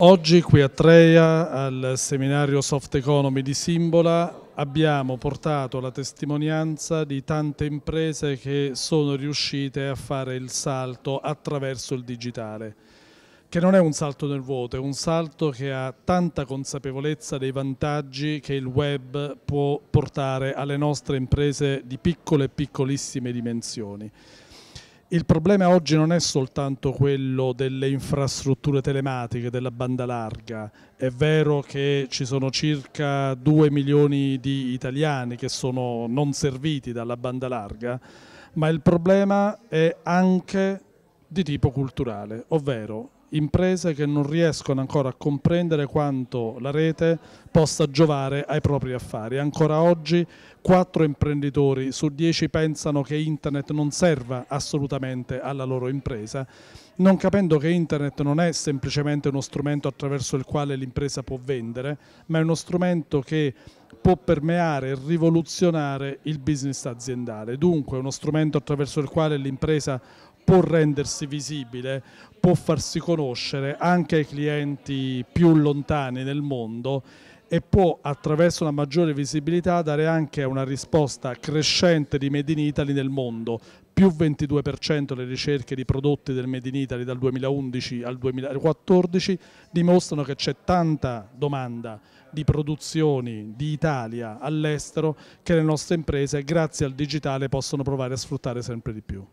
Oggi qui a Treia, al seminario Soft Economy di Simbola, abbiamo portato la testimonianza di tante imprese che sono riuscite a fare il salto attraverso il digitale, che non è un salto nel vuoto, è un salto che ha tanta consapevolezza dei vantaggi che il web può portare alle nostre imprese di piccole e piccolissime dimensioni il problema oggi non è soltanto quello delle infrastrutture telematiche, della banda larga. È vero che ci sono circa 2 milioni di italiani che sono non serviti dalla banda larga, ma il problema è anche di tipo culturale, ovvero imprese che non riescono ancora a comprendere quanto la rete possa giovare ai propri affari. Ancora oggi quattro imprenditori su dieci pensano che internet non serva assolutamente alla loro impresa, non capendo che internet non è semplicemente uno strumento attraverso il quale l'impresa può vendere, ma è uno strumento che può permeare e rivoluzionare il business aziendale. Dunque uno strumento attraverso il quale l'impresa può rendersi visibile, può farsi conoscere anche ai clienti più lontani nel mondo e può attraverso una maggiore visibilità dare anche una risposta crescente di Made in Italy nel mondo, più 22% le ricerche di prodotti del Made in Italy dal 2011 al 2014 dimostrano che c'è tanta domanda di produzioni di Italia all'estero che le nostre imprese grazie al digitale possono provare a sfruttare sempre di più.